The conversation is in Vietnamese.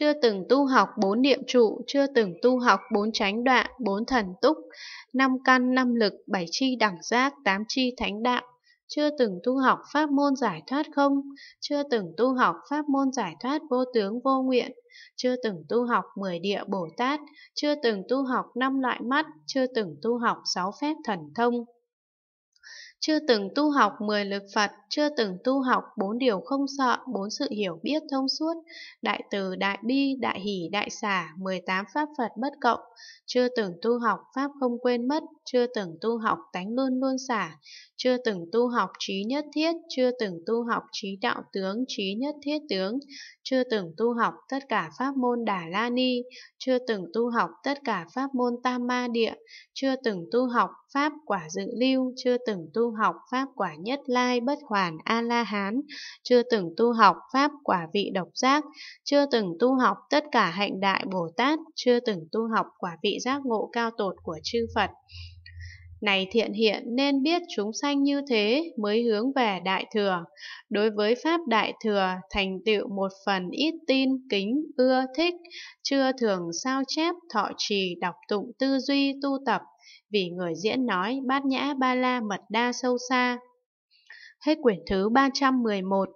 chưa từng tu học bốn niệm trụ, chưa từng tu học bốn chánh đoạn, bốn thần túc, năm căn, năm lực, bảy chi đẳng giác, tám chi thánh đạo, chưa từng tu học pháp môn giải thoát không, chưa từng tu học pháp môn giải thoát vô tướng vô nguyện, chưa từng tu học mười địa Bồ Tát, chưa từng tu học năm loại mắt, chưa từng tu học sáu phép thần thông, chưa từng tu học mười lực Phật, chưa từng tu học bốn điều không sợ, bốn sự hiểu biết thông suốt, đại từ, đại bi, đại hỷ, đại xả, 18 pháp Phật bất cộng, chưa từng tu học pháp không quên mất, chưa từng tu học tánh luôn luôn xả, chưa từng tu học trí nhất thiết, chưa từng tu học trí đạo tướng, trí nhất thiết tướng, chưa từng tu học tất cả pháp môn Đà La Ni, chưa từng tu học tất cả pháp môn Tam Ma Địa, chưa từng tu học pháp quả dự lưu, chưa từng tu học pháp quả nhất lai bất hoàn A-la-hán, chưa từng tu học pháp quả vị độc giác, chưa từng tu học tất cả hạnh đại Bồ Tát, chưa từng tu học quả vị giác ngộ cao tột của chư Phật. Này thiện hiện nên biết chúng sanh như thế mới hướng về đại thừa. Đối với pháp đại thừa, thành tựu một phần ít tin, kính, ưa, thích, chưa thường sao chép, thọ trì, đọc tụng, tư duy, tu tập, vì người diễn nói bát nhã ba la mật đa sâu xa. Hết quyển thứ 311